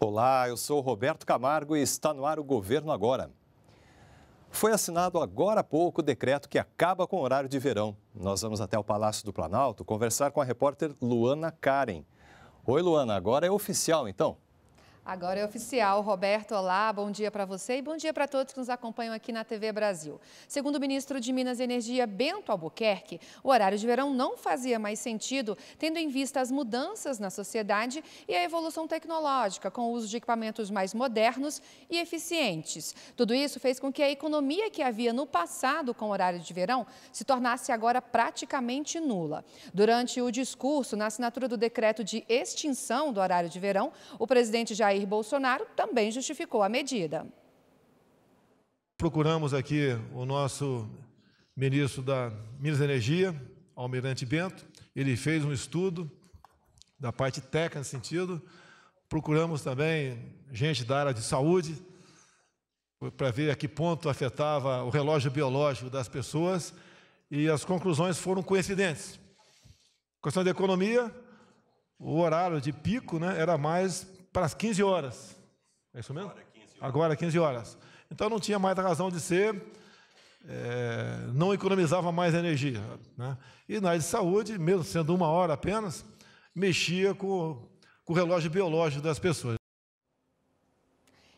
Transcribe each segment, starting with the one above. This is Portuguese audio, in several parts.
Olá, eu sou Roberto Camargo e está no ar o Governo Agora. Foi assinado agora há pouco o decreto que acaba com o horário de verão. Nós vamos até o Palácio do Planalto conversar com a repórter Luana Karen. Oi, Luana, agora é oficial então? Agora é oficial. Roberto, olá, bom dia para você e bom dia para todos que nos acompanham aqui na TV Brasil. Segundo o ministro de Minas e Energia, Bento Albuquerque, o horário de verão não fazia mais sentido, tendo em vista as mudanças na sociedade e a evolução tecnológica, com o uso de equipamentos mais modernos e eficientes. Tudo isso fez com que a economia que havia no passado com o horário de verão se tornasse agora praticamente nula. Durante o discurso na assinatura do decreto de extinção do horário de verão, o presidente Jair Jair Bolsonaro também justificou a medida. Procuramos aqui o nosso ministro da Minas e Energia, Almirante Bento, ele fez um estudo da parte técnica nesse sentido. Procuramos também gente da área de saúde para ver a que ponto afetava o relógio biológico das pessoas e as conclusões foram coincidentes. Questão da economia, o horário de pico né, era mais para as 15 horas. É isso mesmo? Agora 15 é horas. Agora, 15 é horas. Então não tinha mais razão de ser, é, não economizava mais energia. Né? E na área de saúde, mesmo sendo uma hora apenas, mexia com, com o relógio biológico das pessoas.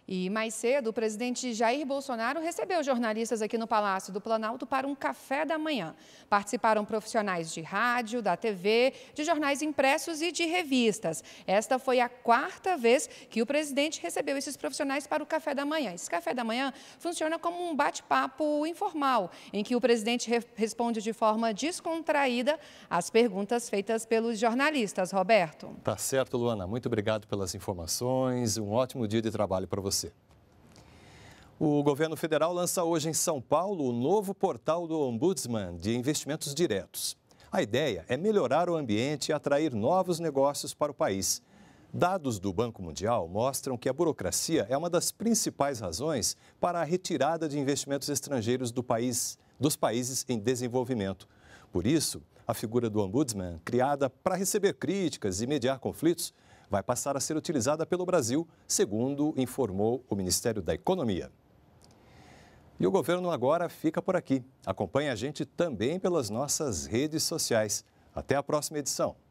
E mais cedo, o presidente Jair Bolsonaro recebeu jornalistas aqui no Palácio do Planalto para um café da manhã. Participaram profissionais de rádio, da TV, de jornais impressos e de revistas. Esta foi a quarta vez que o presidente recebeu esses profissionais para o café da manhã. Esse café da manhã funciona como um bate-papo informal, em que o presidente re responde de forma descontraída às perguntas feitas pelos jornalistas. Roberto. Tá certo, Luana. Muito obrigado pelas informações. Um ótimo dia de trabalho para você você. O governo federal lança hoje em São Paulo o novo portal do Ombudsman de investimentos diretos. A ideia é melhorar o ambiente e atrair novos negócios para o país. Dados do Banco Mundial mostram que a burocracia é uma das principais razões para a retirada de investimentos estrangeiros do país, dos países em desenvolvimento. Por isso, a figura do ombudsman, criada para receber críticas e mediar conflitos, vai passar a ser utilizada pelo Brasil, segundo informou o Ministério da Economia. E o governo agora fica por aqui. Acompanhe a gente também pelas nossas redes sociais. Até a próxima edição.